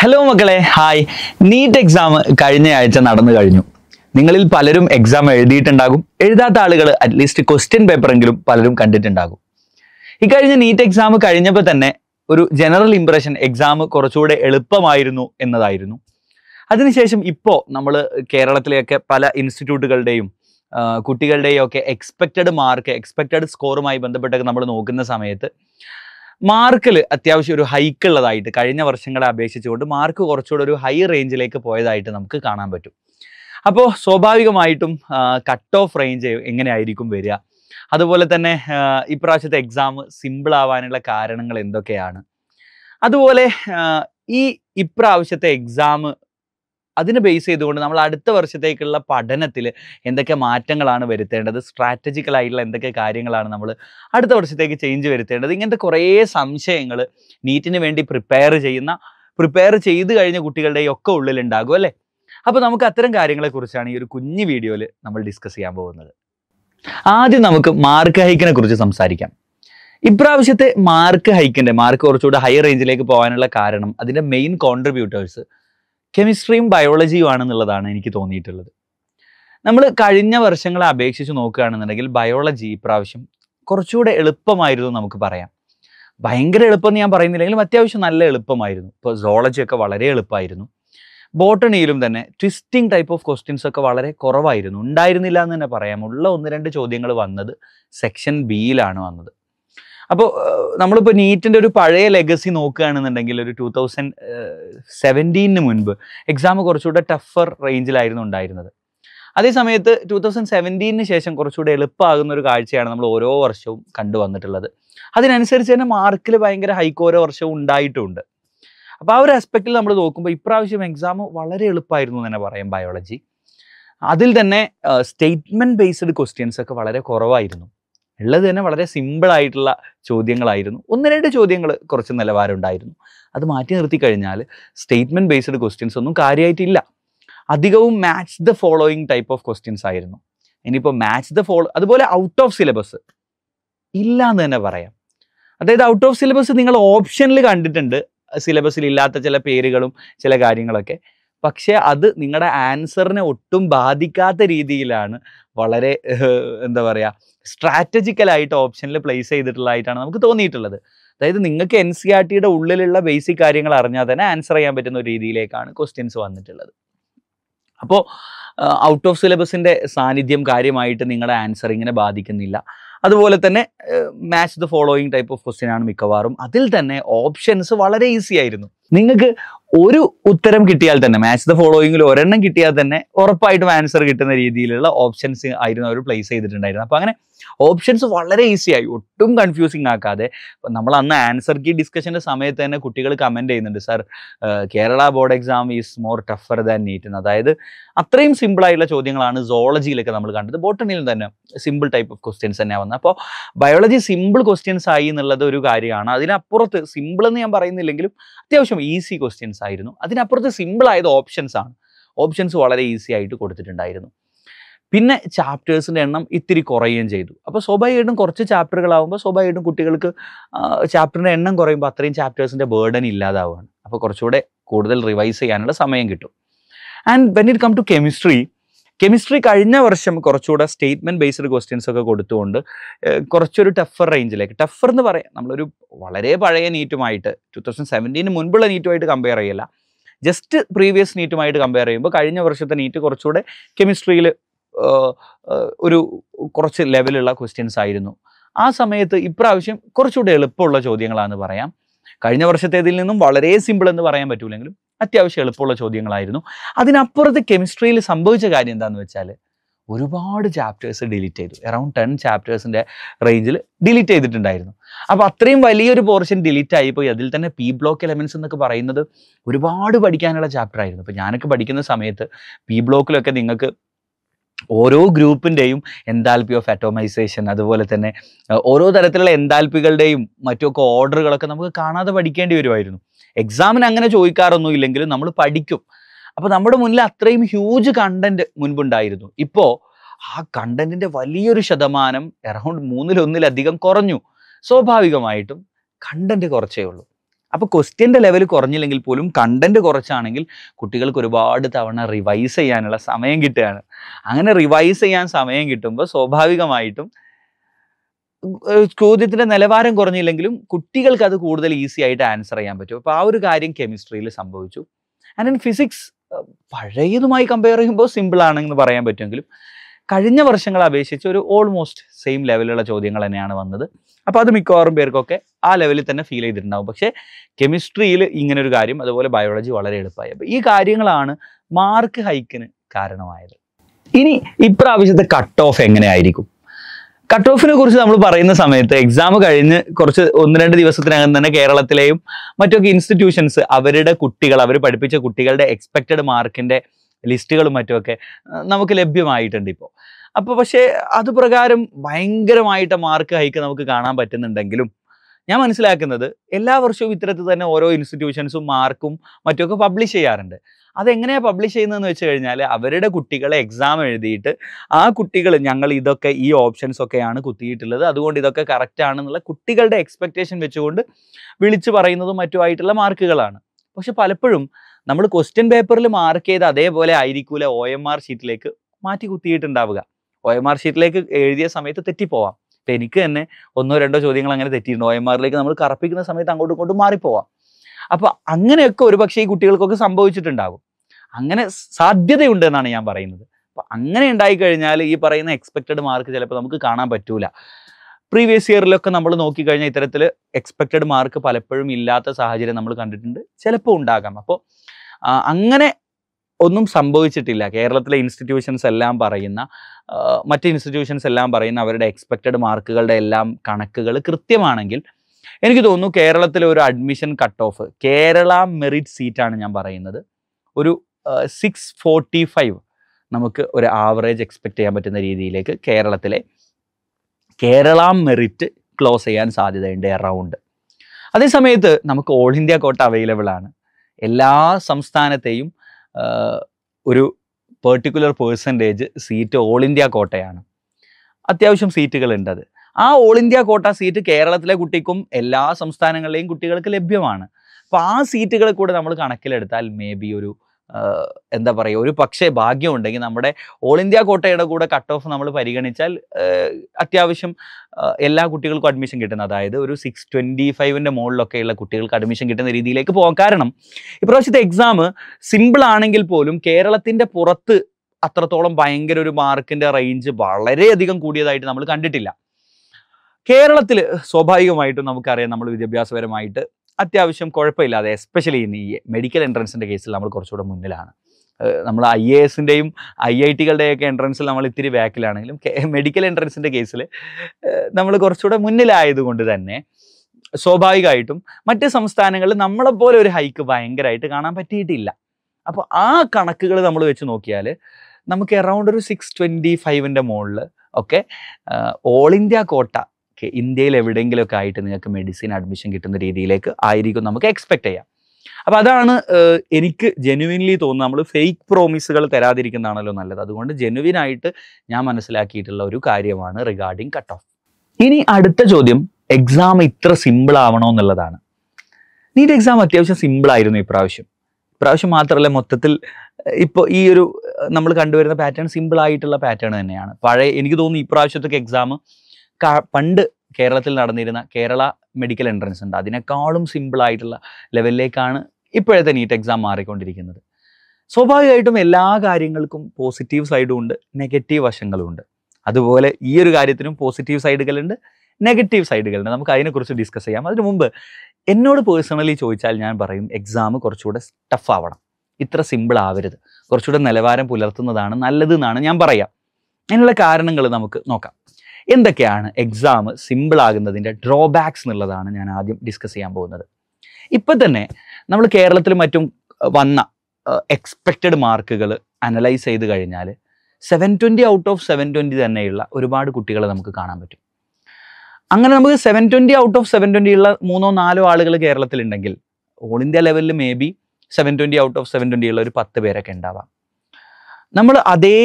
hello മക്കളെ hi NEET exam കഴിഞ്ഞ ആഴ്ച നടന്നു കഴിഞ്ഞു നിങ്ങളിൽ പലരും എക്സാം എഴുതിയിട്ടുണ്ടാകും എഴുതാത്ത ആളുകൾ അറ്റ്ലീസ്റ്റ് ക്വസ്റ്റ്യൻ പേപ്പറെങ്കിലും പലരും കണ്ടിട്ടുണ്ടാകും ഇക്കഴിഞ്ഞ നീറ്റ് എക്സാം കഴിഞ്ഞപ്പോൾ തന്നെ ഒരു ജനറൽ ഇംപ്രഷൻ എക്സാം കുറച്ചുകൂടെ എളുപ്പമായിരുന്നു എന്നതായിരുന്നു അതിനുശേഷം ഇപ്പോൾ നമ്മൾ കേരളത്തിലെയൊക്കെ പല ഇൻസ്റ്റിറ്റ്യൂട്ടുകളുടെയും കുട്ടികളുടെയും ഒക്കെ എക്സ്പെക്റ്റഡ് മാർക്ക് എക്സ്പെക്റ്റഡ് സ്കോറുമായി ബന്ധപ്പെട്ടൊക്കെ നമ്മൾ നോക്കുന്ന സമയത്ത് മാർക്കിൽ അത്യാവശ്യം ഒരു ഹൈക്ക് ഉള്ളതായിട്ട് കഴിഞ്ഞ വർഷങ്ങളെ അപേക്ഷിച്ചുകൊണ്ട് മാർക്ക് കുറച്ചുകൂടെ ഒരു ഹൈ റേഞ്ചിലേക്ക് പോയതായിട്ട് നമുക്ക് കാണാൻ പറ്റും അപ്പോൾ സ്വാഭാവികമായിട്ടും കട്ട് ഓഫ് റേഞ്ച് എങ്ങനെയായിരിക്കും വരിക അതുപോലെ തന്നെ ഇപ്രാവശ്യത്തെ എക്സാം സിമ്പിൾ ആവാനുള്ള കാരണങ്ങൾ എന്തൊക്കെയാണ് അതുപോലെ ഈ ഇപ്രാവശ്യത്തെ എക്സാം അതിനെ ബേസ് ചെയ്തുകൊണ്ട് നമ്മൾ അടുത്ത വർഷത്തേക്കുള്ള പഠനത്തിൽ എന്തൊക്കെ മാറ്റങ്ങളാണ് വരുത്തേണ്ടത് സ്ട്രാറ്റജിക്കലായിട്ടുള്ള എന്തൊക്കെ കാര്യങ്ങളാണ് നമ്മൾ അടുത്ത വർഷത്തേക്ക് ചേഞ്ച് വരുത്തേണ്ടത് ഇങ്ങനത്തെ കുറേ സംശയങ്ങൾ നീറ്റിന് വേണ്ടി പ്രിപ്പയർ ചെയ്യുന്ന പ്രിപ്പയർ ചെയ്ത് കഴിഞ്ഞ കുട്ടികളുടെ ഒക്കെ ഉള്ളിലുണ്ടാകും അല്ലേ അപ്പോൾ നമുക്ക് അത്തരം കാര്യങ്ങളെക്കുറിച്ചാണ് ഈ ഒരു കുഞ്ഞു വീഡിയോയിൽ നമ്മൾ ഡിസ്കസ് ചെയ്യാൻ പോകുന്നത് ആദ്യം നമുക്ക് മാർക്ക് ഹൈക്കിനെ കുറിച്ച് സംസാരിക്കാം ഇപ്രാവശ്യത്തെ മാർക്ക് ഹൈക്കിൻ്റെ മാർക്ക് കുറച്ചുകൂടെ ഹയർ റേഞ്ചിലേക്ക് പോകാനുള്ള കാരണം അതിൻ്റെ മെയിൻ കോൺട്രിബ്യൂട്ടേഴ്സ് കെമിസ്ട്രിയും ബയോളജിയും ആണെന്നുള്ളതാണ് എനിക്ക് തോന്നിയിട്ടുള്ളത് നമ്മൾ കഴിഞ്ഞ വർഷങ്ങളെ അപേക്ഷിച്ച് നോക്കുകയാണെന്നുണ്ടെങ്കിൽ ബയോളജി ഇപ്രാവശ്യം കുറച്ചുകൂടെ എളുപ്പമായിരുന്നു നമുക്ക് പറയാം ഭയങ്കര എളുപ്പം എന്ന് ഞാൻ പറയുന്നില്ലെങ്കിലും അത്യാവശ്യം നല്ല എളുപ്പമായിരുന്നു ഇപ്പോൾ സോളജി ഒക്കെ വളരെ എളുപ്പമായിരുന്നു ബോട്ടണിയിലും തന്നെ ട്വിസ്റ്റിംഗ് ടൈപ്പ് ഓഫ് ക്വസ്റ്റ്യൻസ് ഒക്കെ വളരെ കുറവായിരുന്നു ഉണ്ടായിരുന്നില്ല എന്ന് തന്നെ പറയാം ഉള്ള ഒന്ന് രണ്ട് ചോദ്യങ്ങൾ വന്നത് സെക്ഷൻ ബിയിലാണ് വന്നത് അപ്പോൾ നമ്മളിപ്പോൾ നീറ്റിൻ്റെ ഒരു പഴയ ലെഗസി നോക്കുകയാണെന്നുണ്ടെങ്കിൽ ഒരു ടൂ തൗസൻഡ് സെവൻറ്റീനിന് മുൻപ് എക്സാം കുറച്ചുകൂടെ ടഫർ റേഞ്ചിലായിരുന്നു ഉണ്ടായിരുന്നത് അതേ സമയത്ത് ടൂ തൗസൻഡ് സെവൻറ്റീനിന് ശേഷം കുറച്ചുകൂടെ എളുപ്പമാകുന്ന ഒരു കാഴ്ചയാണ് നമ്മൾ ഓരോ വർഷവും കണ്ടുവന്നിട്ടുള്ളത് അതിനനുസരിച്ച് തന്നെ മാർക്കിൽ ഭയങ്കര ഹൈക്ക് ഓരോ വർഷവും ഉണ്ടായിട്ടുണ്ട് അപ്പോൾ ആ ഒരു ആസ്പെക്റ്റിൽ നമ്മൾ നോക്കുമ്പോൾ ഇപ്രാവശ്യം എക്സാം വളരെ എളുപ്പമായിരുന്നു തന്നെ പറയാം ബയോളജി അതിൽ തന്നെ സ്റ്റേറ്റ്മെൻറ്റ് ബേസ്ഡ് ക്വസ്റ്റ്യൻസ് ഒക്കെ വളരെ കുറവായിരുന്നു ഉള്ളത് തന്നെ വളരെ സിമ്പിളായിട്ടുള്ള ചോദ്യങ്ങളായിരുന്നു ഒന്ന് രണ്ട് ചോദ്യങ്ങൾ കുറച്ച് നിലവാരം ഉണ്ടായിരുന്നു അത് മാറ്റി നിർത്തി കഴിഞ്ഞാൽ സ്റ്റേറ്റ്മെൻറ്റ് ബേസ്ഡ് ക്വസ്റ്റ്യൻസ് ഒന്നും കാര്യമായിട്ടില്ല അധികവും match the following type of questions ആയിരുന്നു ഇനിയിപ്പോൾ മാച്ച് ദ ഫോളോ അതുപോലെ ഔട്ട് ഓഫ് സിലബസ് ഇല്ല എന്ന് തന്നെ പറയാം അതായത് ഔട്ട് ഓഫ് സിലബസ് നിങ്ങൾ ഓപ്ഷനിൽ കണ്ടിട്ടുണ്ട് സിലബസിൽ ഇല്ലാത്ത ചില പേരുകളും ചില കാര്യങ്ങളൊക്കെ പക്ഷേ അത് നിങ്ങളുടെ ആൻസറിനെ ഒട്ടും ബാധിക്കാത്ത രീതിയിലാണ് വളരെ എന്താ പറയുക സ്ട്രാറ്റജിക്കലായിട്ട് ഓപ്ഷനിൽ പ്ലേസ് ചെയ്തിട്ടുള്ളതായിട്ടാണ് നമുക്ക് തോന്നിയിട്ടുള്ളത് അതായത് നിങ്ങൾക്ക് എൻ സി ആർ e ടിയുടെ ഉള്ളിലുള്ള ബേസിക് കാര്യങ്ങൾ അറിഞ്ഞാൽ തന്നെ ആൻസർ ചെയ്യാൻ പറ്റുന്ന ഒരു രീതിയിലേക്കാണ് ക്വസ്റ്റ്യൻസ് വന്നിട്ടുള്ളത് അപ്പോൾ ഔട്ട് ഓഫ് സിലബസിൻ്റെ സാന്നിധ്യം കാര്യമായിട്ട് നിങ്ങളുടെ ആൻസറിങ്ങിനെ ബാധിക്കുന്നില്ല അതുപോലെ തന്നെ match the following type of question ആണ് മിക്കവാറും അതിൽ തന്നെ ഓപ്ഷൻസ് വളരെ ഈസി ആയിരുന്നു നിങ്ങൾക്ക് ഒരു ഉത്തരം കിട്ടിയാൽ തന്നെ മാച്ച് ദ ഫോളോയിങ്ങിൽ ഒരെണ്ണം കിട്ടിയാൽ തന്നെ ഉറപ്പായിട്ടും ആൻസർ കിട്ടുന്ന രീതിയിലുള്ള ഓപ്ഷൻസ് ആയിരുന്നു അവർ പ്ലേസ് ചെയ്തിട്ടുണ്ടായിരുന്നു അപ്പോൾ അങ്ങനെ ഓപ്ഷൻസ് വളരെ ഈസിയായി ഒട്ടും കൺഫ്യൂസിങ് ആക്കാതെ നമ്മൾ അന്ന് ആൻസർ കീ ഡിസ്കഷൻ്റെ സമയത്ത് തന്നെ കുട്ടികൾ കമൻറ്റ് ചെയ്യുന്നുണ്ട് sir Kerala board exam is more tougher than NEET അതായത് അത്രയും സിമ്പിളായിട്ടുള്ള ചോദ്യങ്ങളാണ് സോളജിയിലൊക്കെ നമ്മൾ കണ്ടത് ബോട്ടണിയിൽ തന്നെ സിമ്പിൾ ടൈപ്പ് ഓഫ് ക്വസ്റ്റ്യൻസ് തന്നെയാണ് വന്നത് അപ്പോൾ ബയോളജി സിമ്പിൾ ക്വസ്റ്റ്യൻസ് ആയി എന്നുള്ളത് ഒരു കാര്യമാണ് അതിനപ്പുറത്ത് സിമ്പിൾ എന്ന് ഞാൻ പറയുന്നില്ലെങ്കിലും അത്യാവശ്യം ഈസി ക്വസ്റ്റ്യൻസ് ആയിരുന്നു അതിനപ്പുറത്ത് സിമ്പിൾ ആയത് ഓപ്ഷൻസ് ആണ് ഓപ്ഷൻസ് വളരെ ഈസി ആയിട്ട് കൊടുത്തിട്ടുണ്ടായിരുന്നു പിന്നെ ചാപ്റ്റേഴ്സിൻ്റെ എണ്ണം ഇത്തിരി കുറയുകയും ചെയ്തു അപ്പോൾ സ്വാഭാവികമായിട്ടും കുറച്ച് ചാപ്റ്ററുകളാകുമ്പോൾ സ്വാഭാവികമായിട്ടും കുട്ടികൾക്ക് ചാപ്റ്ററിൻ്റെ എണ്ണം കുറയുമ്പോൾ അത്രയും ചാപ്റ്റേഴ്സിൻ്റെ ബേർഡൻ ഇല്ലാതാവുകയാണ് അപ്പോൾ കുറച്ചുകൂടെ കൂടുതൽ റിവൈസ് ചെയ്യാനുള്ള സമയം കിട്ടും and when it come to chemistry chemistry കഴിഞ്ഞ വർഷം കുറച്ചുകൂടെ സ്റ്റേറ്റ്മെന്റ് ബേസ്ഡ് ക്വസ്റ്റ്യൻസ് ഒക്കെ കൊടുത്തുകൊണ്ട് കുറച്ചൊരു ടഫർ റേഞ്ചിലേക്ക് ടഫർ എന്ന് പറയാം നമ്മളൊരു വളരെ പഴയ നീറ്റുമായിട്ട് ടു തൗസൻഡ് സെവൻറ്റീന് മുൻപുള്ള നീറ്റുമായിട്ട് കമ്പയർ ചെയ്യില്ല ജസ്റ്റ് പ്രീവിയസ് നീറ്റുമായിട്ട് കമ്പയർ ചെയ്യുമ്പോൾ കഴിഞ്ഞ വർഷത്തെ നീറ്റ് കുറച്ചുകൂടെ കെമിസ്ട്രിയിൽ ഒരു കുറച്ച് ലെവലുള്ള ക്വസ്റ്റ്യൻസ് ആയിരുന്നു ആ സമയത്ത് ഇപ്രാവശ്യം കുറച്ചുകൂടെ എളുപ്പമുള്ള ചോദ്യങ്ങളാണെന്ന് പറയാം കഴിഞ്ഞ വർഷത്തേതിൽ നിന്നും വളരെ സിമ്പിൾ എന്ന് പറയാൻ പറ്റൂലെങ്കിലും അത്യാവശ്യം എളുപ്പമുള്ള ചോദ്യങ്ങളായിരുന്നു അതിനപ്പുറത്ത് കെമിസ്ട്രിയിൽ സംഭവിച്ച കാര്യം എന്താണെന്ന് വെച്ചാൽ ഒരുപാട് ചാപ്റ്റേഴ്സ് ഡിലീറ്റ് ചെയ്തു അറൗണ്ട് ടെൻ ചാപ്റ്റേഴ്സിൻ്റെ റേഞ്ചിൽ ഡിലീറ്റ് ചെയ്തിട്ടുണ്ടായിരുന്നു അപ്പോൾ അത്രയും വലിയൊരു പോർഷൻ ഡിലീറ്റ് ആയിപ്പോയി അതിൽ തന്നെ പി ബ്ലോക്ക് എലമെൻസ് എന്നൊക്കെ പറയുന്നത് ഒരുപാട് പഠിക്കാനുള്ള ചാപ്റ്റർ ആയിരുന്നു അപ്പോൾ ഞാനൊക്കെ പഠിക്കുന്ന സമയത്ത് പി ബ്ലോക്കിലൊക്കെ നിങ്ങൾക്ക് ഓരോ ഗ്രൂപ്പിൻ്റെയും എൻതാൽപ്പി ഓഫ് അറ്റോമൈസേഷൻ അതുപോലെ തന്നെ ഓരോ തരത്തിലുള്ള എൻതാൽപ്പികളുടെയും മറ്റുമൊക്കെ ഓർഡറുകളൊക്കെ നമുക്ക് കാണാതെ പഠിക്കേണ്ടി വരുമായിരുന്നു എക്സാമിന് അങ്ങനെ ചോദിക്കാറൊന്നും ഇല്ലെങ്കിലും നമ്മൾ പഠിക്കും അപ്പോൾ നമ്മുടെ മുന്നിൽ അത്രയും ഹ്യൂജ് കണ്ടന്റ് മുൻപുണ്ടായിരുന്നു ഇപ്പോൾ ആ കണ്ടന്റിന്റെ വലിയൊരു ശതമാനം എറൗണ്ട് മൂന്നിലൊന്നിലധികം കുറഞ്ഞു സ്വാഭാവികമായിട്ടും കണ്ടന്റ് കുറച്ചേ ഉള്ളൂ അപ്പോൾ ക്വസ്റ്റ്യൻ്റെ ലെവൽ കുറഞ്ഞില്ലെങ്കിൽ പോലും കണ്ടൻറ്റ് കുറച്ചാണെങ്കിൽ കുട്ടികൾക്ക് ഒരുപാട് തവണ റിവൈസ് ചെയ്യാനുള്ള സമയം കിട്ടുകയാണ് അങ്ങനെ റിവൈസ് ചെയ്യാൻ സമയം കിട്ടുമ്പോൾ സ്വാഭാവികമായിട്ടും ചോദ്യത്തിൻ്റെ നിലവാരം കുറഞ്ഞില്ലെങ്കിലും കുട്ടികൾക്ക് അത് കൂടുതൽ ഈസി ആയിട്ട് ആൻസർ ചെയ്യാൻ പറ്റും അപ്പോൾ ആ ഒരു കാര്യം കെമിസ്ട്രിയിൽ സംഭവിച്ചു ആൻഡ് ഇൻ ഫിസിക്സ് പഴയതുമായി കമ്പയർ ചെയ്യുമ്പോൾ സിമ്പിൾ ആണെന്ന് പറയാൻ പറ്റുമെങ്കിലും കഴിഞ്ഞ വർഷങ്ങളെ അപേക്ഷിച്ച് ഒരു ഓൾമോസ്റ്റ് സെയിം ലെവലുള്ള ചോദ്യങ്ങൾ തന്നെയാണ് വന്നത് അപ്പോൾ അത് മിക്കവാറും പേർക്കൊക്കെ ആ ലെവലിൽ തന്നെ ഫീൽ ചെയ്തിട്ടുണ്ടാവും പക്ഷേ കെമിസ്ട്രിയിൽ ഇങ്ങനെ ഒരു കാര്യം അതുപോലെ ബയോളജി വളരെ എളുപ്പമായി അപ്പോൾ ഈ കാര്യങ്ങളാണ് മാർക്ക് ഹൈക്കിന് കാരണമായത് ഇനി ഇപ്രാവശ്യത്തെ കട്ട് ഓഫ് എങ്ങനെയായിരിക്കും കട്ട് ഓഫിനെ കുറിച്ച് നമ്മൾ പറയുന്ന സമയത്ത് എക്സാം കഴിഞ്ഞ് കുറച്ച് ഒന്ന് രണ്ട് ദിവസത്തിനകം തന്നെ കേരളത്തിലെയും മറ്റൊക്കെ ഇൻസ്റ്റിറ്റ്യൂഷൻസ് അവരുടെ കുട്ടികൾ അവർ പഠിപ്പിച്ച കുട്ടികളുടെ എക്സ്പെക്റ്റഡ് മാർക്കിൻ്റെ ലിസ്റ്റുകളും മറ്റുമൊക്കെ നമുക്ക് ലഭ്യമായിട്ടുണ്ട് ഇപ്പോൾ അപ്പോൾ പക്ഷേ അത് പ്രകാരം ഭയങ്കരമായിട്ട് മാർക്ക് ഹൈക്ക് നമുക്ക് കാണാൻ പറ്റുന്നുണ്ടെങ്കിലും ഞാൻ മനസ്സിലാക്കുന്നത് എല്ലാ വർഷവും ഇത്തരത്തിൽ തന്നെ ഓരോ ഇൻസ്റ്റിറ്റ്യൂഷൻസും മാർക്കും മറ്റുമൊക്കെ പബ്ലിഷ് ചെയ്യാറുണ്ട് അതെങ്ങനെയാണ് പബ്ലിഷ് ചെയ്യുന്നതെന്ന് വെച്ച് കഴിഞ്ഞാൽ അവരുടെ കുട്ടികളെ എക്സാം എഴുതിയിട്ട് ആ കുട്ടികൾ ഞങ്ങൾ ഇതൊക്കെ ഈ ഓപ്ഷൻസ് ഒക്കെയാണ് കുത്തിയിട്ടുള്ളത് അതുകൊണ്ട് ഇതൊക്കെ കറക്റ്റ് ആണെന്നുള്ള കുട്ടികളുടെ എക്സ്പെക്റ്റേഷൻ വെച്ചുകൊണ്ട് വിളിച്ചു പറയുന്നതും മറ്റുമായിട്ടുള്ള മാർക്കുകളാണ് പക്ഷെ പലപ്പോഴും നമ്മൾ ക്വസ്റ്റ്യൻ പേപ്പറിൽ മാർക്ക് ചെയ്ത് അതേപോലെ ആയിരിക്കൂല ഒ എം ആർ ഷീറ്റിലേക്ക് മാറ്റി കുത്തിയിട്ടുണ്ടാവുക ഒ എം ആർ ഷീറ്റിലേക്ക് എഴുതിയ സമയത്ത് തെറ്റിപ്പോവാം ഇപ്പം എനിക്ക് തന്നെ ഒന്നോ രണ്ടോ ചോദ്യങ്ങൾ അങ്ങനെ തെറ്റിയിട്ടുണ്ട് ഒ എം ആറിലേക്ക് നമ്മൾ കറപ്പിക്കുന്ന സമയത്ത് അങ്ങോട്ടും ഇങ്ങോട്ടും മാറിപ്പോവാം അപ്പോൾ അങ്ങനെയൊക്കെ ഒരു പക്ഷേ ഈ കുട്ടികൾക്കൊക്കെ സംഭവിച്ചിട്ടുണ്ടാവും അങ്ങനെ സാധ്യതയുണ്ട് എന്നാണ് ഞാൻ പറയുന്നത് അപ്പം അങ്ങനെ ഉണ്ടായിക്കഴിഞ്ഞാൽ ഈ പറയുന്ന എക്സ്പെക്റ്റഡ് മാർക്ക് ചിലപ്പോൾ നമുക്ക് കാണാൻ പറ്റൂല പ്രീവിയസ് ഇയറിലൊക്കെ നമ്മൾ നോക്കിക്കഴിഞ്ഞാൽ ഇത്തരത്തിൽ എക്സ്പെക്റ്റഡ് മാർക്ക് പലപ്പോഴും ഇല്ലാത്ത സാഹചര്യം നമ്മൾ കണ്ടിട്ടുണ്ട് ചിലപ്പോൾ ഉണ്ടാകാം അപ്പോൾ അങ്ങനെ ഒന്നും സംഭവിച്ചിട്ടില്ല കേരളത്തിലെ ഇൻസ്റ്റിറ്റ്യൂഷൻസ് എല്ലാം പറയുന്ന മറ്റ് ഇൻസ്റ്റിറ്റ്യൂഷൻസ് എല്ലാം പറയുന്ന അവരുടെ എക്സ്പെക്റ്റഡ് മാർക്കുകളുടെ എല്ലാം കണക്കുകൾ കൃത്യമാണെങ്കിൽ എനിക്ക് തോന്നുന്നു കേരളത്തിലെ ഒരു admission cut off Kerala merit സീറ്റാണ് ഞാൻ പറയുന്നത് ഒരു സിക്സ് ഫോർട്ടി ഫൈവ് നമുക്ക് ഒരു ആവറേജ് എക്സ്പെക്റ്റ് ചെയ്യാൻ പറ്റുന്ന രീതിയിലേക്ക് കേരളത്തിലെ കേരള മെറിറ്റ് ക്ലോസ് ചെയ്യാൻ സാധ്യതയുണ്ട് എറൗണ്ട് അതേസമയത്ത് നമുക്ക് ഓൾ ഇന്ത്യ കോട്ട അവൈലബിൾ ആണ് എല്ലാ സംസ്ഥാനത്തെയും ഒരു particular percentage seat all India കോട്ടയാണ് അത്യാവശ്യം സീറ്റുകളുണ്ട് അത് ആ ഓൾ ഇന്ത്യ കോട്ട സീറ്റ് കേരളത്തിലെ കുട്ടിക്കും എല്ലാ സംസ്ഥാനങ്ങളിലെയും കുട്ടികൾക്ക് ലഭ്യമാണ് അപ്പോൾ ആ സീറ്റുകളെ കൂടെ നമ്മൾ കണക്കിലെടുത്താൽ മേ ബി ഒരു എന്താ പറയുക ഒരു പക്ഷേ ഭാഗ്യമുണ്ടെങ്കിൽ നമ്മുടെ ഓൾ ഇന്ത്യ കോട്ടയുടെ കൂടെ കട്ട് ഓഫ് നമ്മൾ പരിഗണിച്ചാൽ അത്യാവശ്യം എല്ലാ കുട്ടികൾക്കും അഡ്മിഷൻ കിട്ടുന്ന അതായത് ഒരു സിക്സ് ട്വൻറ്റി ഫൈവിൻ്റെ മുകളിലൊക്കെയുള്ള കുട്ടികൾക്ക് അഡ്മിഷൻ കിട്ടുന്ന രീതിയിലേക്ക് പോകാൻ കാരണം ഇപ്രാവശ്യത്തെ എക്സാം സിമ്പിളാണെങ്കിൽ പോലും കേരളത്തിൻ്റെ പുറത്ത് അത്രത്തോളം ഭയങ്കര ഒരു മാർക്കിൻ്റെ റേഞ്ച് വളരെയധികം കൂടിയതായിട്ട് നമ്മൾ കണ്ടിട്ടില്ല കേരളത്തിൽ സ്വാഭാവികമായിട്ടും നമുക്കറിയാം നമ്മൾ വിദ്യാഭ്യാസപരമായിട്ട് അത്യാവശ്യം കുഴപ്പമില്ലാതെ എസ്പെഷ്യലി ഈ മെഡിക്കൽ എൻട്രൻസിൻ്റെ കേസിൽ നമ്മൾ കുറച്ചുകൂടെ മുന്നിലാണ് നമ്മൾ ഐ എ എസിൻ്റെയും ഐ ഐ ടികളുടെയൊക്കെ എൻട്രൻസിൽ നമ്മൾ ഇത്തിരി ബാക്കിലാണെങ്കിലും മെഡിക്കൽ എൻട്രൻസിൻ്റെ കേസിൽ നമ്മൾ കുറച്ചുകൂടെ മുന്നിലായതുകൊണ്ട് തന്നെ സ്വാഭാവികമായിട്ടും മറ്റ് സംസ്ഥാനങ്ങളിൽ നമ്മളെപ്പോലെ ഒരു ഹൈക്ക് ഭയങ്കരമായിട്ട് കാണാൻ പറ്റിയിട്ടില്ല അപ്പോൾ ആ കണക്കുകൾ നമ്മൾ വെച്ച് നോക്കിയാൽ നമുക്ക് എറൗണ്ട് ഒരു സിക്സ് ട്വൻറ്റി ഫൈവിൻ്റെ മുകളിൽ ഓക്കെ ഓൾ ഇന്ത്യ കോട്ട ഇന്ത്യയിൽ എവിടെയെങ്കിലുമൊക്കെ ആയിട്ട് നിങ്ങൾക്ക് മെഡിസിൻ അഡ്മിഷൻ കിട്ടുന്ന രീതിയിലേക്ക് ആയിരിക്കും നമുക്ക് എക്സ്പെക്ട് ചെയ്യാം അപ്പോൾ അതാണ് എനിക്ക് ജെനുവിൻലി തോന്നുന്നത് നമ്മൾ ഫേക്ക് പ്രോമിസുകൾ തരാതിരിക്കുന്നതാണല്ലോ നല്ലത് അതുകൊണ്ട് ആയിട്ട് ഞാൻ മനസ്സിലാക്കിയിട്ടുള്ള ഒരു കാര്യമാണ് റിഗാർഡിങ് കട്ട് ഓഫ് ഇനി അടുത്ത ചോദ്യം എക്സാം ഇത്ര സിമ്പിൾ ആവണോ എന്നുള്ളതാണ് നീറ്റ് എക്സാം അത്യാവശ്യം സിമ്പിൾ ആയിരുന്നു ഇപ്രാവശ്യം ഇപ്രാവശ്യം മാത്രമല്ല മൊത്തത്തിൽ ഇപ്പോൾ ഈ ഒരു നമ്മൾ കണ്ടുവരുന്ന പാറ്റേൺ സിമ്പിൾ ആയിട്ടുള്ള പാറ്റേൺ തന്നെയാണ് പഴയ എനിക്ക് തോന്നുന്നു ഇപ്രാവശ്യത്തൊക്കെ എക്സാം പണ്ട് കേരളത്തിൽ നടന്നിരുന്ന കേരള മെഡിക്കൽ എൻട്രൻസ് ഉണ്ട് അതിനേക്കാളും സിമ്പിളായിട്ടുള്ള ലെവലിലേക്കാണ് ഇപ്പോഴത്തെ നീറ്റ് എക്സാം മാറിക്കൊണ്ടിരിക്കുന്നത് സ്വാഭാവികമായിട്ടും എല്ലാ കാര്യങ്ങൾക്കും പോസിറ്റീവ് സൈഡും ഉണ്ട് നെഗറ്റീവ് വശങ്ങളും ഉണ്ട് അതുപോലെ ഈ ഒരു കാര്യത്തിനും പോസിറ്റീവ് സൈഡുകളുണ്ട് നെഗറ്റീവ് സൈഡുകളുണ്ട് നമുക്ക് അതിനെക്കുറിച്ച് ഡിസ്കസ് ചെയ്യാം അതിനു മുമ്പ് എന്നോട് പേഴ്സണലി ചോദിച്ചാൽ ഞാൻ പറയും എക്സാം കുറച്ചുകൂടെ ടഫ് ആവണം ഇത്ര സിമ്പിൾ ആവരുത് കുറച്ചുകൂടെ നിലവാരം പുലർത്തുന്നതാണ് നല്ലതെന്നാണ് ഞാൻ പറയാം അതിനുള്ള കാരണങ്ങൾ നമുക്ക് നോക്കാം എന്തൊക്കെയാണ് എക്സാം സിമ്പിൾ ആകുന്നതിൻ്റെ ഡ്രോബാക്സ് എന്നുള്ളതാണ് ഞാൻ ആദ്യം ഡിസ്കസ് ചെയ്യാൻ പോകുന്നത് ഇപ്പം തന്നെ നമ്മൾ കേരളത്തിൽ മറ്റും വന്ന എക്സ്പെക്റ്റഡ് മാർക്കുകൾ അനലൈസ് ചെയ്ത് കഴിഞ്ഞാൽ seven twenty out of seven twenty തന്നെയുള്ള ഒരുപാട് കുട്ടികളെ നമുക്ക് കാണാൻ പറ്റും അങ്ങനെ നമുക്ക് seven twenty out of seven twenty ഉള്ള മൂന്നോ നാലോ ആളുകൾ കേരളത്തിലുണ്ടെങ്കിൽ ഓൾ ഇന്ത്യ ലെവലിൽ may be seven twenty out of seven twenty ഉള്ള ഒരു പത്ത് പേരൊക്കെ ഉണ്ടാവാം നമ്മൾ അതേ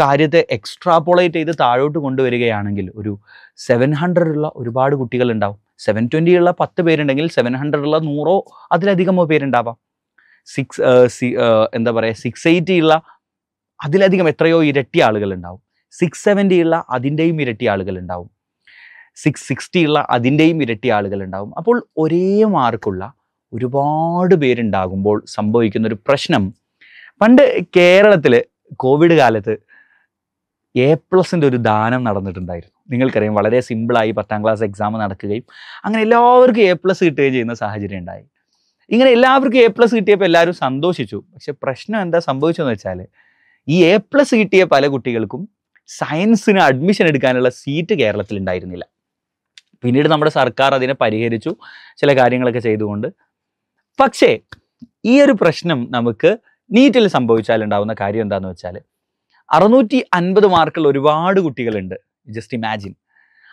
കാര്യത്തെ എക്സ്ട്രാപോളേറ്റ് ചെയ്ത് താഴോട്ട് കൊണ്ടുവരികയാണെങ്കിൽ ഒരു സെവൻ ഹൺഡ്രഡുള്ള ഉള്ള ഒരുപാട് കുട്ടികൾ ഉണ്ടാവും സെവൻ ട്വൻറ്റി ഉള്ള പത്ത് പേരുണ്ടെങ്കിൽ സെവൻ ഹൺഡ്രഡുള്ള ഉള്ള നൂറോ അതിലധികമോ പേരുണ്ടാവാം സിക്സ് എന്താ പറയുക സിക്സ് എയ്റ്റി ഉള്ള അതിലധികം എത്രയോ ഇരട്ടി ആളുകൾ ഉണ്ടാവും സിക്സ് സെവൻറ്റി ഉള്ള അതിൻ്റെയും ഇരട്ടി ആളുകൾ ഉണ്ടാവും സിക്സ് സിക്സ്റ്റി ഉള്ള അതിൻ്റെയും ഇരട്ടി ആളുകൾ ഉണ്ടാവും അപ്പോൾ ഒരേ മാർക്കുള്ള ഒരുപാട് പേരുണ്ടാകുമ്പോൾ സംഭവിക്കുന്ന ഒരു പ്രശ്നം പണ്ട് കേരളത്തിൽ കോവിഡ് കാലത്ത് എ പ്ലസിൻ്റെ ഒരു ദാനം നടന്നിട്ടുണ്ടായിരുന്നു നിങ്ങൾക്കറിയാം വളരെ സിമ്പിളായി പത്താം ക്ലാസ് എക്സാം നടക്കുകയും അങ്ങനെ എല്ലാവർക്കും എ പ്ലസ് കിട്ടുകയും ചെയ്യുന്ന സാഹചര്യം ഉണ്ടായി ഇങ്ങനെ എല്ലാവർക്കും എ പ്ലസ് കിട്ടിയപ്പോൾ എല്ലാവരും സന്തോഷിച്ചു പക്ഷെ പ്രശ്നം എന്താ സംഭവിച്ചതെന്ന് വെച്ചാൽ ഈ എ പ്ലസ് കിട്ടിയ പല കുട്ടികൾക്കും സയൻസിന് അഡ്മിഷൻ എടുക്കാനുള്ള സീറ്റ് കേരളത്തിൽ ഉണ്ടായിരുന്നില്ല പിന്നീട് നമ്മുടെ സർക്കാർ അതിനെ പരിഹരിച്ചു ചില കാര്യങ്ങളൊക്കെ ചെയ്തുകൊണ്ട് പക്ഷേ ഈ ഒരു പ്രശ്നം നമുക്ക് നീറ്റിൽ സംഭവിച്ചാലുണ്ടാവുന്ന കാര്യം എന്താണെന്ന് വെച്ചാൽ അറുന്നൂറ്റി അൻപത് മാർക്കുള്ള ഒരുപാട് കുട്ടികളുണ്ട് ജസ്റ്റ് ഇമാജിൻ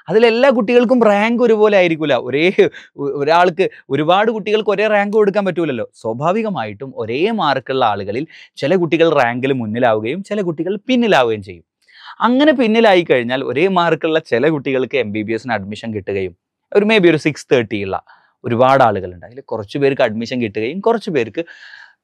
അതിലെല്ലാ കുട്ടികൾക്കും റാങ്ക് ഒരുപോലെ ആയിരിക്കില്ല ഒരേ ഒരാൾക്ക് ഒരുപാട് കുട്ടികൾക്ക് ഒരേ റാങ്ക് കൊടുക്കാൻ പറ്റൂലല്ലോ സ്വാഭാവികമായിട്ടും ഒരേ മാർക്കുള്ള ആളുകളിൽ ചില കുട്ടികൾ റാങ്കിൽ മുന്നിലാവുകയും ചില കുട്ടികൾ പിന്നിലാവുകയും ചെയ്യും അങ്ങനെ പിന്നിലായി കഴിഞ്ഞാൽ ഒരേ മാർക്കുള്ള ചില കുട്ടികൾക്ക് എം ബി ബി എസിന് അഡ്മിഷൻ കിട്ടുകയും ഒരു മേ ബി ഒരു സിക്സ് തേർട്ടിയുള്ള ഒരുപാട് ആളുകളുണ്ട് അതിൽ കുറച്ച് പേർക്ക് അഡ്മിഷൻ കിട്ടുകയും കുറച്ച് പേർക്ക്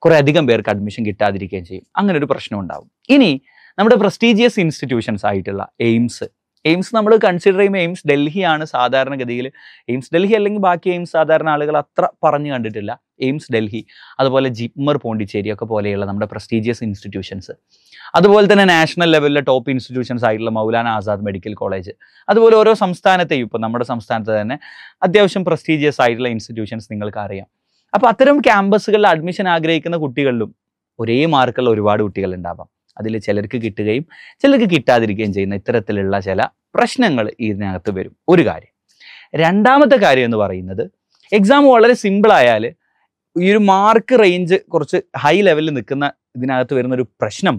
കുറേ അധികം പേർക്ക് അഡ്മിഷൻ കിട്ടാതിരിക്കുകയും ചെയ്യും അങ്ങനെ ഒരു പ്രശ്നം ഉണ്ടാവും ഇനി നമ്മുടെ പ്രസ്റ്റീജിയസ് ഇൻസ്റ്റിറ്റ്യൂഷൻസ് ആയിട്ടുള്ള എയിംസ് എയിംസ് നമ്മൾ കൺസിഡർ ചെയ്യുമ്പോൾ എയിംസ് ഡൽഹിയാണ് സാധാരണഗതിയിൽ എയിംസ് ഡൽഹി അല്ലെങ്കിൽ ബാക്കി എയിംസ് സാധാരണ ആളുകൾ അത്ര പറഞ്ഞു കണ്ടിട്ടില്ല എയിംസ് ഡൽഹി അതുപോലെ ജിപ്മർ പോണ്ടിച്ചേരി ഒക്കെ പോലെയുള്ള നമ്മുടെ പ്രസ്റ്റീജിയസ് ഇൻസ്റ്റിറ്റ്യൂഷൻസ് അതുപോലെ തന്നെ നാഷണൽ ലെവലിലെ ടോപ്പ് ഇൻസ്റ്റിറ്റ്യൂഷൻസ് ആയിട്ടുള്ള മൗലാന ആസാദ് മെഡിക്കൽ കോളേജ് അതുപോലെ ഓരോ സംസ്ഥാനത്തെയും ഇപ്പോൾ നമ്മുടെ സംസ്ഥാനത്ത് തന്നെ അത്യാവശ്യം പ്രസ്റ്റീജിയസ് ആയിട്ടുള്ള ഇൻസ്റ്റിറ്റ്യൂഷൻസ് നിങ്ങൾക്ക് അറിയാം അപ്പോൾ അത്തരം ക്യാമ്പസുകളിൽ അഡ്മിഷൻ ആഗ്രഹിക്കുന്ന കുട്ടികളിലും ഒരേ മാർക്കുള്ള ഒരുപാട് കുട്ടികളുണ്ടാവാം അതിൽ ചിലർക്ക് കിട്ടുകയും ചിലർക്ക് കിട്ടാതിരിക്കുകയും ചെയ്യുന്ന ഇത്തരത്തിലുള്ള ചില പ്രശ്നങ്ങൾ ഇതിനകത്ത് വരും ഒരു കാര്യം രണ്ടാമത്തെ കാര്യം എന്ന് പറയുന്നത് എക്സാം വളരെ സിമ്പിൾ ആയാൽ ഈ ഒരു മാർക്ക് റേഞ്ച് കുറച്ച് ഹൈ ലെവലിൽ നിൽക്കുന്ന ഇതിനകത്ത് വരുന്ന ഒരു പ്രശ്നം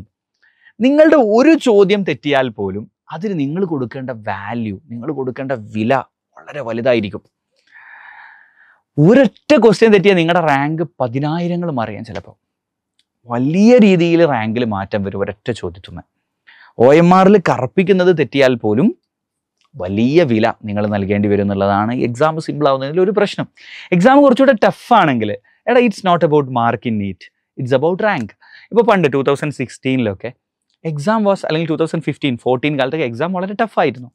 നിങ്ങളുടെ ഒരു ചോദ്യം തെറ്റിയാൽ പോലും അതിന് നിങ്ങൾ കൊടുക്കേണ്ട വാല്യൂ നിങ്ങൾ കൊടുക്കേണ്ട വില വളരെ വലുതായിരിക്കും ഒരൊറ്റ ക്വസ്റ്റ്യൻ തെറ്റിയാൽ നിങ്ങളുടെ റാങ്ക് പതിനായിരങ്ങൾ മറിയാൻ ചിലപ്പോൾ വലിയ രീതിയിൽ റാങ്കിൽ മാറ്റം വരും ഒരൊറ്റ ചോദ്യത്തിന് ഒ എം ആറിൽ കറപ്പിക്കുന്നത് തെറ്റിയാൽ പോലും വലിയ വില നിങ്ങൾ നൽകേണ്ടി വരും എന്നുള്ളതാണ് എക്സാം സിമ്പിൾ ആവുന്നതിൽ ഒരു പ്രശ്നം എക്സാം കുറച്ചുകൂടെ ടഫാണെങ്കിൽ എടാ it's not about mark in NEET it's about rank ഇപ്പോൾ പണ്ട് ടൂ തൗസൻഡ് സിക്സ്റ്റീനിലൊക്കെ എക്സാം വാസ് അല്ലെങ്കിൽ ടൂ തൗസൻഡ് ഫിഫ്റ്റീൻ ഫോർട്ടീൻ കാലത്തൊക്കെ എക്സാം വളരെ ടഫായിരുന്നു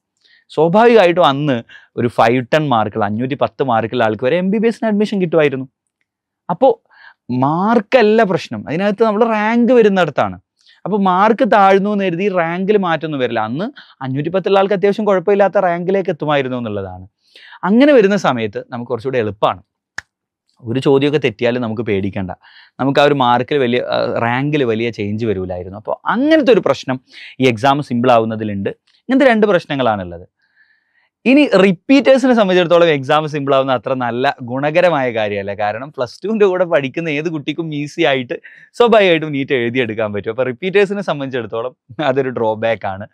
സ്വാഭാവികമായിട്ടും അന്ന് ഒരു ഫൈവ് ടെൻ മാർക്കുള്ള അഞ്ഞൂറ്റി പത്ത് മാർക്കുള്ള ആൾക്ക് വരെ എം ബി ബി എസിന് അഡ്മിഷൻ കിട്ടുമായിരുന്നു അപ്പോൾ മാർക്കല്ല പ്രശ്നം അതിനകത്ത് നമ്മൾ റാങ്ക് വരുന്നിടത്താണ് അപ്പോൾ മാർക്ക് താഴ്ന്നു എന്ന് എഴുതി റാങ്കിൽ മാറ്റമൊന്നും വരില്ല അന്ന് അഞ്ഞൂറ്റി പത്തുള്ള ആൾക്ക് അത്യാവശ്യം കുഴപ്പമില്ലാത്ത റാങ്കിലേക്ക് എത്തുമായിരുന്നു എന്നുള്ളതാണ് അങ്ങനെ വരുന്ന സമയത്ത് നമുക്ക് കുറച്ചുകൂടെ എളുപ്പമാണ് ഒരു ചോദ്യമൊക്കെ തെറ്റിയാലും നമുക്ക് പേടിക്കണ്ട നമുക്ക് ആ ഒരു മാർക്കിൽ വലിയ റാങ്കിൽ വലിയ ചേഞ്ച് വരില്ലായിരുന്നു അപ്പോൾ അങ്ങനത്തെ ഒരു പ്രശ്നം ഈ എക്സാം സിമ്പിൾ ആവുന്നതിലുണ്ട് ഇങ്ങനത്തെ രണ്ട് പ്രശ്നങ്ങളാണുള്ളത് ഇനി റിപ്പീറ്റേഴ്സിനെ സംബന്ധിച്ചിടത്തോളം എക്സാം സിമ്പിൾ ആവുന്ന അത്ര നല്ല ഗുണകരമായ കാര്യമല്ല കാരണം പ്ലസ് ടുവിൻ്റെ കൂടെ പഠിക്കുന്ന ഏത് കുട്ടിക്കും ഈസി ആയിട്ട് സ്വാഭാവികമായിട്ടും നീറ്റ് എഴുതിയെടുക്കാൻ പറ്റും അപ്പോൾ റിപ്പീറ്റേഴ്സിനെ സംബന്ധിച്ചിടത്തോളം അതൊരു ഡ്രോബാക്ക് ആണ്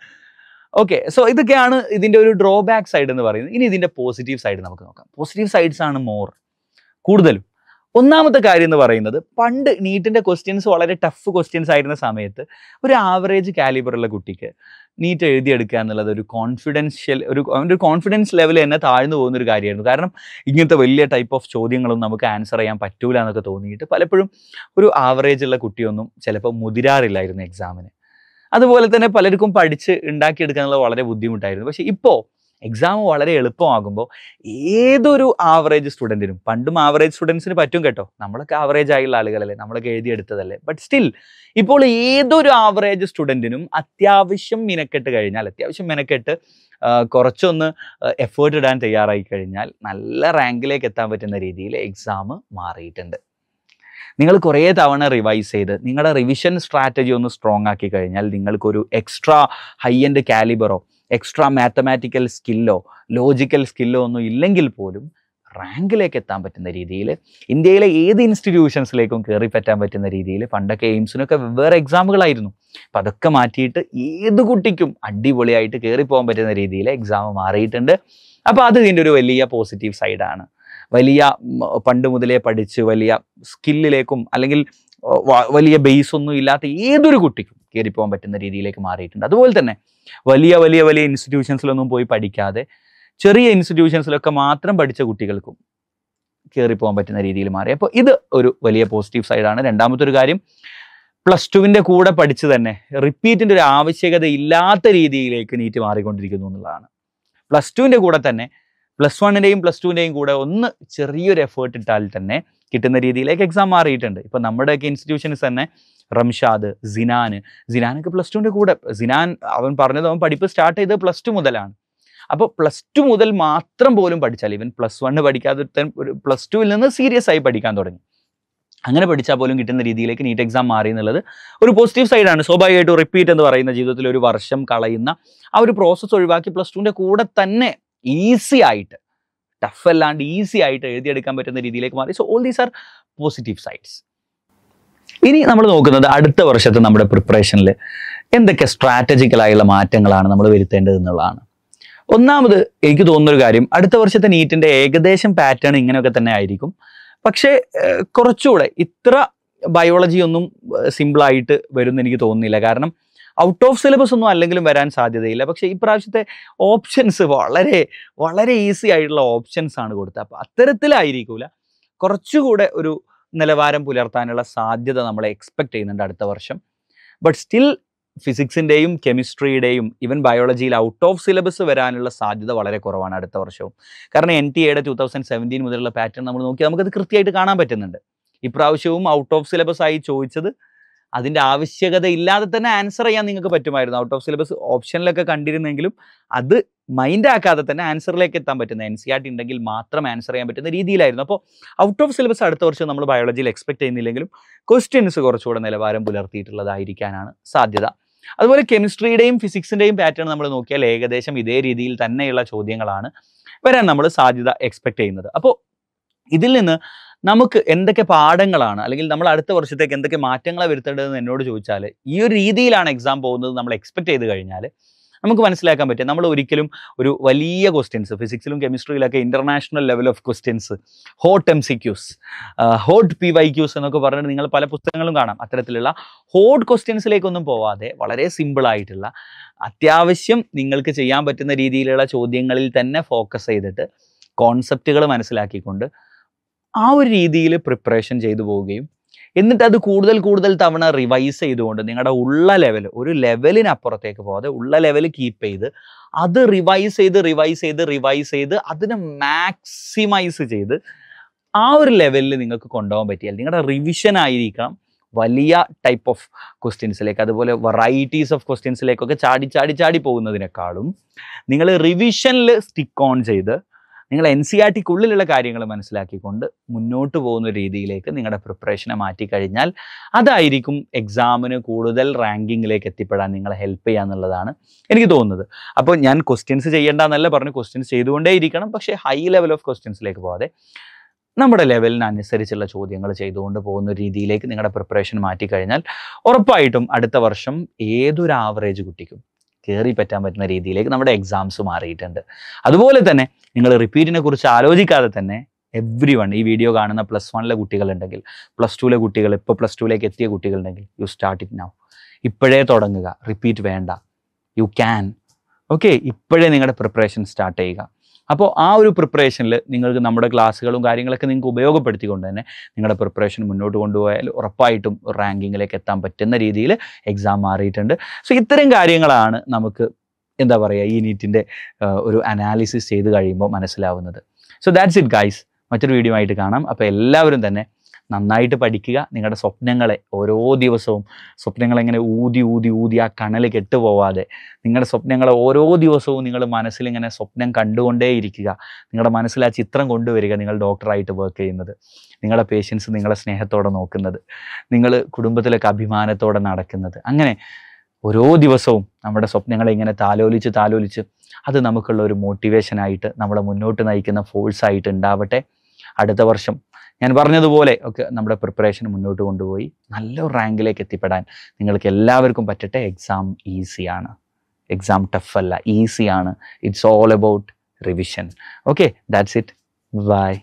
ഓക്കെ സോ ഇതൊക്കെയാണ് ഇതിൻ്റെ ഒരു ഡ്രോബാക്ക് സൈഡ് എന്ന് പറയുന്നത് ഇനി ഇതിൻ്റെ പോസിറ്റീവ് സൈഡ് നമുക്ക് നോക്കാം പോസിറ്റീവ് സൈഡ്സ് ആണ് മോർ കൂടുതലും ഒന്നാമത്തെ കാര്യം എന്ന് പറയുന്നത് പണ്ട് നീറ്റിൻ്റെ ക്വസ്റ്റ്യൻസ് വളരെ ടഫ് ക്വസ്റ്റ്യൻസ് ആയിരുന്ന സമയത്ത് ഒരു ആവറേജ് കാലിബറുള്ള കുട്ടിക്ക് നീറ്റ് എഴുതിയെടുക്കുക എന്നുള്ളത് ഒരു കോൺഫിഡൻഷ്യൽ ഒരു അവൻ്റെ ഒരു കോൺഫിഡൻസ് ലെവൽ തന്നെ താഴ്ന്നു പോകുന്ന ഒരു കാര്യമായിരുന്നു കാരണം ഇങ്ങനത്തെ വലിയ ടൈപ്പ് ഓഫ് ചോദ്യങ്ങളും നമുക്ക് ആൻസർ ചെയ്യാൻ പറ്റൂല എന്നൊക്കെ തോന്നിയിട്ട് പലപ്പോഴും ഒരു ആവറേജ് ഉള്ള കുട്ടിയൊന്നും ചിലപ്പോൾ മുതിരാറില്ലായിരുന്നു എക്സാമിന് അതുപോലെ തന്നെ പലർക്കും പഠിച്ച് ഉണ്ടാക്കിയെടുക്കാനുള്ള വളരെ ബുദ്ധിമുട്ടായിരുന്നു പക്ഷേ ഇപ്പോൾ എക്സാം വളരെ എളുപ്പമാകുമ്പോൾ ഏതൊരു ആവറേജ് സ്റ്റുഡൻറ്റിനും പണ്ടും ആവറേജ് സ്റ്റുഡൻസിന് പറ്റും കേട്ടോ നമ്മളൊക്കെ ആവറേജ് ആയുള്ള ആളുകളല്ലേ നമ്മളൊക്കെ എഴുതിയെടുത്തതല്ലേ ബട്ട് സ്റ്റിൽ ഇപ്പോൾ ഏതൊരു ആവറേജ് സ്റ്റുഡൻറ്റിനും അത്യാവശ്യം മിനക്കെട്ട് കഴിഞ്ഞാൽ അത്യാവശ്യം മിനക്കെട്ട് കുറച്ചൊന്ന് എഫേർട്ട് ഇടാൻ തയ്യാറായി കഴിഞ്ഞാൽ നല്ല റാങ്കിലേക്ക് എത്താൻ പറ്റുന്ന രീതിയിൽ എക്സാം മാറിയിട്ടുണ്ട് നിങ്ങൾ കുറേ തവണ റിവൈസ് ചെയ്ത് നിങ്ങളുടെ റിവിഷൻ സ്ട്രാറ്റജി ഒന്ന് സ്ട്രോങ് ആക്കി കഴിഞ്ഞാൽ നിങ്ങൾക്കൊരു എക്സ്ട്രാ ഹൈ എൻഡ് കാലിബറോ എക്സ്ട്രാ മാത്തമാറ്റിക്കൽ സ്കില്ലോ ലോജിക്കൽ സ്കില്ലോ ഒന്നും ഇല്ലെങ്കിൽ പോലും റാങ്കിലേക്ക് എത്താൻ പറ്റുന്ന രീതിയിൽ ഇന്ത്യയിലെ ഏത് ഇൻസ്റ്റിറ്റ്യൂഷൻസിലേക്കും കയറി പറ്റാൻ പറ്റുന്ന രീതിയിൽ പണ്ടൊക്കെ എയിംസിനൊക്കെ വെവ്വേറെ എക്സാമുകളായിരുന്നു അപ്പം അതൊക്കെ മാറ്റിയിട്ട് ഏത് കുട്ടിക്കും അടിപൊളിയായിട്ട് കയറി പോകാൻ പറ്റുന്ന രീതിയിൽ എക്സാം മാറിയിട്ടുണ്ട് അപ്പോൾ അത് ഇതിൻ്റെ ഒരു വലിയ പോസിറ്റീവ് സൈഡാണ് വലിയ പണ്ട് മുതലേ പഠിച്ച് വലിയ സ്കില്ലിലേക്കും അല്ലെങ്കിൽ വലിയ ബേസ് ഒന്നും ഇല്ലാത്ത ഏതൊരു കുട്ടിക്കും കയറിപ്പോകാൻ പറ്റുന്ന രീതിയിലേക്ക് മാറിയിട്ടുണ്ട് അതുപോലെ തന്നെ വലിയ വലിയ വലിയ ഇൻസ്റ്റിറ്റ്യൂഷൻസിലൊന്നും പോയി പഠിക്കാതെ ചെറിയ ഇൻസ്റ്റിറ്റ്യൂഷൻസിലൊക്കെ മാത്രം പഠിച്ച കുട്ടികൾക്കും കയറിപ്പോകാൻ പറ്റുന്ന രീതിയിൽ മാറി അപ്പോൾ ഇത് ഒരു വലിയ പോസിറ്റീവ് സൈഡാണ് രണ്ടാമത്തെ ഒരു കാര്യം പ്ലസ് ടുവിൻ്റെ കൂടെ പഠിച്ച് തന്നെ റിപ്പീറ്റിൻ്റെ ഒരു ആവശ്യകത ഇല്ലാത്ത രീതിയിലേക്ക് നീറ്റ് മാറിക്കൊണ്ടിരിക്കുന്നു എന്നുള്ളതാണ് പ്ലസ് ടുവിൻ്റെ കൂടെ തന്നെ പ്ലസ് വണ്ണിൻ്റെയും പ്ലസ് ടുവിൻ്റെയും കൂടെ ഒന്ന് ചെറിയൊരു എഫേർട്ട് ഇട്ടാൽ തന്നെ കിട്ടുന്ന രീതിയിലേക്ക് എക്സാം മാറിയിട്ടുണ്ട് ഇപ്പം നമ്മുടെയൊക്കെ ഇൻസ്റ്റിറ്റ്യൂഷൻസ് തന്നെ റംഷാദ് സിനാൻ സിനാനൊക്കെ പ്ലസ് ടുവിൻ്റെ കൂടെ സിനാൻ അവൻ പറഞ്ഞത് അവൻ പഠിപ്പ് സ്റ്റാർട്ട് ചെയ്തത് പ്ലസ് ടു മുതലാണ് അപ്പോൾ പ്ലസ് ടു മുതൽ മാത്രം പോലും പഠിച്ചാൽ ഇവൻ പ്ലസ് വണ്ണ് പഠിക്കാതെ ഒരു പ്ലസ് ടുവിൽ നിന്ന് സീരിയസ് ആയി പഠിക്കാൻ തുടങ്ങി അങ്ങനെ പഠിച്ചാൽ പോലും കിട്ടുന്ന രീതിയിലേക്ക് നീറ്റ് എക്സാം മാറി എന്നുള്ളത് ഒരു പോസിറ്റീവ് സൈഡാണ് സ്വാഭാവികമായിട്ടും റിപ്പീറ്റ് എന്ന് പറയുന്ന ജീവിതത്തിൽ ഒരു വർഷം കളയുന്ന ആ ഒരു പ്രോസസ്സ് ഒഴിവാക്കി പ്ലസ് ടുവിൻ്റെ കൂടെ തന്നെ ഈസി ആയിട്ട് ടഫ് ഈസി ആയിട്ട് എഴുതിയെടുക്കാൻ പറ്റുന്ന രീതിയിലേക്ക് മാറി so all these are positive sides ഇനി നമ്മൾ നോക്കുന്നത് അടുത്ത വർഷത്തെ നമ്മുടെ പ്രിപ്പറേഷനിൽ എന്തൊക്കെ സ്ട്രാറ്റജിക്കലായുള്ള മാറ്റങ്ങളാണ് നമ്മൾ വരുത്തേണ്ടത് എന്നുള്ളതാണ് ഒന്നാമത് എനിക്ക് തോന്നുന്നൊരു കാര്യം അടുത്ത വർഷത്തെ നീറ്റിൻ്റെ ഏകദേശം പാറ്റേൺ ഇങ്ങനെയൊക്കെ തന്നെ ആയിരിക്കും പക്ഷേ കുറച്ചുകൂടെ ഇത്ര ബയോളജി ഒന്നും സിമ്പിളായിട്ട് വരുമെന്ന് എനിക്ക് തോന്നുന്നില്ല കാരണം ഔട്ട് ഓഫ് സിലബസ് ഒന്നും അല്ലെങ്കിലും വരാൻ സാധ്യതയില്ല പക്ഷേ ഈ പ്രാവശ്യത്തെ ഓപ്ഷൻസ് വളരെ വളരെ ഈസി ആയിട്ടുള്ള ഓപ്ഷൻസ് ആണ് കൊടുത്തത് അപ്പോൾ അത്തരത്തിലായിരിക്കില്ല കുറച്ചുകൂടെ ഒരു നിലവാരം പുലർത്താനുള്ള സാധ്യത നമ്മൾ എക്സ്പെക്ട് ചെയ്യുന്നുണ്ട് അടുത്ത വർഷം ബട്ട് സ്റ്റിൽ ഫിസിക്സിൻ്റെയും കെമിസ്ട്രിയുടെയും ഈവൻ ബയോളജിയിൽ ഔട്ട് ഓഫ് സിലബസ് വരാനുള്ള സാധ്യത വളരെ കുറവാണ് അടുത്ത വർഷവും കാരണം എൻ ടി എയുടെ ടു തൗസൻഡ് സെവൻറ്റീൻ മുതലുള്ള പാറ്റേൺ നമ്മൾ നോക്കി നമുക്കത് കൃത്യമായിട്ട് കാണാൻ പറ്റുന്നുണ്ട് ഇപ്രാവശ്യവും ഔട്ട് ഓഫ് സിലബസ് ആയി ചോദിച്ചത് അതിൻ്റെ ആവശ്യകത ഇല്ലാതെ തന്നെ ആൻസർ ചെയ്യാൻ നിങ്ങൾക്ക് പറ്റുമായിരുന്നു ഔട്ട് ഓഫ് സിലബസ് ഓപ്ഷനിലൊക്കെ കണ്ടിരുന്നെങ്കിലും അത് മൈൻഡ് ആക്കാതെ തന്നെ ആൻസറിലേക്ക് എത്താൻ പറ്റുന്ന എൻ സി ആർ ടി ഉണ്ടെങ്കിൽ മാത്രം ആൻസർ ചെയ്യാൻ പറ്റുന്ന രീതിയിലായിരുന്നു അപ്പോൾ ഔട്ട് ഓഫ് സിലബസ് അടുത്ത വർഷം നമ്മൾ ബയോളജിയിൽ എക്സ്പെക്ട് ചെയ്യുന്നില്ലെങ്കിലും ക്വസ്റ്റ്യൻസ് കുറച്ചുകൂടെ നിലവാരം പുലർത്തിയിട്ടുള്ളതായിരിക്കാനാണ് സാധ്യത അതുപോലെ കെമിസ്ട്രിയുടെയും ഫിസിക്സിൻ്റെയും പാറ്റേൺ നമ്മൾ നോക്കിയാൽ ഏകദേശം ഇതേ രീതിയിൽ തന്നെയുള്ള ചോദ്യങ്ങളാണ് വരാൻ നമ്മൾ സാധ്യത എക്സ്പെക്ട് ചെയ്യുന്നത് അപ്പോൾ ഇതിൽ നിന്ന് നമുക്ക് എന്തൊക്കെ പാഠങ്ങളാണ് അല്ലെങ്കിൽ നമ്മൾ അടുത്ത വർഷത്തേക്ക് എന്തൊക്കെ മാറ്റങ്ങളെ വരുത്തേണ്ടതെന്ന് എന്നോട് ചോദിച്ചാൽ ഈ ഒരു രീതിയിലാണ് എക്സാം പോകുന്നത് നമ്മൾ എക്സ്പെക്ട് ചെയ്ത് കഴിഞ്ഞാൽ നമുക്ക് മനസ്സിലാക്കാൻ പറ്റും നമ്മൾ ഒരിക്കലും ഒരു വലിയ ക്വസ്റ്റ്യൻസ് ഫിസിക്സിലും കെമിസ്ട്രിയിലൊക്കെ international level of questions hot M C Qs hot P Y Qs എന്നൊക്കെ പറഞ്ഞിട്ട് നിങ്ങൾ പല പുസ്തകങ്ങളും കാണാം അത്തരത്തിലുള്ള ഹോട്ട് ക്വസ്റ്റ്യൻസിലേക്കൊന്നും പോവാതെ വളരെ സിമ്പിളായിട്ടുള്ള അത്യാവശ്യം നിങ്ങൾക്ക് ചെയ്യാൻ പറ്റുന്ന രീതിയിലുള്ള ചോദ്യങ്ങളിൽ തന്നെ ഫോക്കസ് ചെയ്തിട്ട് കോൺസെപ്റ്റുകൾ മനസ്സിലാക്കിക്കൊണ്ട് ആ ഒരു രീതിയിൽ പ്രിപ്പറേഷൻ ചെയ്തു പോവുകയും എന്നിട്ട് അത് കൂടുതൽ കൂടുതൽ തവണ റിവൈസ് ചെയ്തുകൊണ്ട് നിങ്ങളുടെ ഉള്ള ലെവൽ ഒരു ലെവലിനപ്പുറത്തേക്ക് പോകാതെ ഉള്ള ലെവൽ കീപ്പ് ചെയ്ത് അത് റിവൈസ് ചെയ്ത് റിവൈസ് ചെയ്ത് റിവൈസ് ചെയ്ത് അതിനെ മാക്സിമൈസ് ചെയ്ത് ആ ഒരു ലെവലിൽ നിങ്ങൾക്ക് കൊണ്ടുപോകാൻ പറ്റിയാൽ നിങ്ങളുടെ റിവിഷൻ ആയിരിക്കാം വലിയ ടൈപ്പ് ഓഫ് ക്വസ്റ്റ്യൻസിലേക്ക് അതുപോലെ വെറൈറ്റീസ് ഓഫ് ക്വസ്റ്റ്യൻസിലേക്കൊക്കെ ചാടി ചാടി ചാടി പോകുന്നതിനേക്കാളും നിങ്ങൾ റിവിഷനിൽ സ്റ്റിക്ക് ഓൺ ചെയ്ത് നിങ്ങൾ എൻ സി ആർ ടിക്കുള്ളിലുള്ള കാര്യങ്ങൾ മനസ്സിലാക്കിക്കൊണ്ട് മുന്നോട്ട് പോകുന്ന രീതിയിലേക്ക് നിങ്ങളുടെ പ്രിപ്പറേഷനെ മാറ്റിക്കഴിഞ്ഞാൽ അതായിരിക്കും എക്സാമിന് കൂടുതൽ റാങ്കിങ്ങിലേക്ക് എത്തിപ്പെടാൻ നിങ്ങളെ ഹെൽപ്പ് എന്നുള്ളതാണ് എനിക്ക് തോന്നുന്നത് അപ്പോൾ ഞാൻ ക്വസ്റ്റ്യൻസ് ചെയ്യേണ്ട എന്നല്ല പറഞ്ഞു ക്വസ്റ്റ്യൻസ് ചെയ്തുകൊണ്ടേ ഇരിക്കണം പക്ഷേ ഹൈ ലെവൽ ഓഫ് ക്വസ്റ്റ്യൻസിലേക്ക് പോകാതെ നമ്മുടെ ലെവലിന് അനുസരിച്ചുള്ള ചോദ്യങ്ങൾ ചെയ്തുകൊണ്ട് പോകുന്ന രീതിയിലേക്ക് നിങ്ങളുടെ പ്രിപ്പറേഷൻ മാറ്റിക്കഴിഞ്ഞാൽ ഉറപ്പായിട്ടും അടുത്ത വർഷം ഏതൊരു ആവറേജ് കുട്ടിക്കും കയറി പറ്റാൻ പറ്റുന്ന രീതിയിലേക്ക് നമ്മുടെ എക്സാംസ് മാറിയിട്ടുണ്ട് അതുപോലെ തന്നെ നിങ്ങൾ റിപ്പീറ്റിനെ കുറിച്ച് ആലോചിക്കാതെ തന്നെ എവ്രി വൺ ഈ വീഡിയോ കാണുന്ന പ്ലസ് വണ്ണിലെ കുട്ടികളുണ്ടെങ്കിൽ പ്ലസ് ടുവിലെ കുട്ടികൾ ഇപ്പോൾ പ്ലസ് ടുവിലേക്ക് എത്തിയ കുട്ടികളുണ്ടെങ്കിൽ യു സ്റ്റാർട്ട് ഇറ്റ് നൗ ഇപ്പോഴേ തുടങ്ങുക റിപ്പീറ്റ് വേണ്ട യു ക്യാൻ ഓക്കെ ഇപ്പോഴേ നിങ്ങളുടെ പ്രിപ്പറേഷൻ സ്റ്റാർട്ട് ചെയ്യുക അപ്പോൾ ആ ഒരു പ്രിപ്പറേഷനിൽ നിങ്ങൾക്ക് നമ്മുടെ ക്ലാസ്സുകളും കാര്യങ്ങളൊക്കെ നിങ്ങൾക്ക് ഉപയോഗപ്പെടുത്തിക്കൊണ്ട് തന്നെ നിങ്ങളുടെ പ്രിപ്പറേഷൻ മുന്നോട്ട് കൊണ്ടുപോയാൽ ഉറപ്പായിട്ടും റാങ്കിങ്ങിലേക്ക് എത്താൻ പറ്റുന്ന രീതിയിൽ എക്സാം മാറിയിട്ടുണ്ട് സോ ഇത്തരം കാര്യങ്ങളാണ് നമുക്ക് എന്താ പറയുക ഈ നീറ്റിൻ്റെ ഒരു അനാലിസിസ് ചെയ്ത് കഴിയുമ്പോൾ മനസ്സിലാവുന്നത് സോ ദാറ്റ്സ് ഇറ്റ് ഗൈസ് മറ്റൊരു വീഡിയോ ആയിട്ട് കാണാം അപ്പോൾ എല്ലാവരും തന്നെ നന്നായിട്ട് പഠിക്കുക നിങ്ങളുടെ സ്വപ്നങ്ങളെ ഓരോ ദിവസവും സ്വപ്നങ്ങളെങ്ങനെ ഊതി ഊതി ഊതി ആ കണൽ കെട്ടുപോവാതെ നിങ്ങളുടെ സ്വപ്നങ്ങളെ ഓരോ ദിവസവും നിങ്ങൾ മനസ്സിലിങ്ങനെ സ്വപ്നം കണ്ടുകൊണ്ടേയിരിക്കുക നിങ്ങളുടെ മനസ്സിൽ ആ ചിത്രം കൊണ്ടുവരിക നിങ്ങൾ ഡോക്ടറായിട്ട് വർക്ക് ചെയ്യുന്നത് നിങ്ങളുടെ പേഷ്യൻസ് നിങ്ങളെ സ്നേഹത്തോടെ നോക്കുന്നത് നിങ്ങൾ കുടുംബത്തിലൊക്കെ അഭിമാനത്തോടെ നടക്കുന്നത് അങ്ങനെ ഓരോ ദിവസവും നമ്മുടെ സ്വപ്നങ്ങളെ ഇങ്ങനെ താലോലിച്ച് താലോലിച്ച് അത് നമുക്കുള്ള ഒരു മോട്ടിവേഷനായിട്ട് നമ്മളെ മുന്നോട്ട് നയിക്കുന്ന ഫോഴ്സായിട്ട് ഉണ്ടാവട്ടെ അടുത്ത വർഷം ഞാൻ പറഞ്ഞതുപോലെ ഒക്കെ നമ്മുടെ പ്രിപ്പറേഷൻ മുന്നോട്ട് കൊണ്ടുപോയി നല്ല റാങ്കിലേക്ക് എത്തിപ്പെടാൻ നിങ്ങൾക്ക് എല്ലാവർക്കും പറ്റട്ടെ എക്സാം ഈസിയാണ് എക്സാം ടഫ് അല്ല ഈസിയാണ് it's all about revision okay that's it by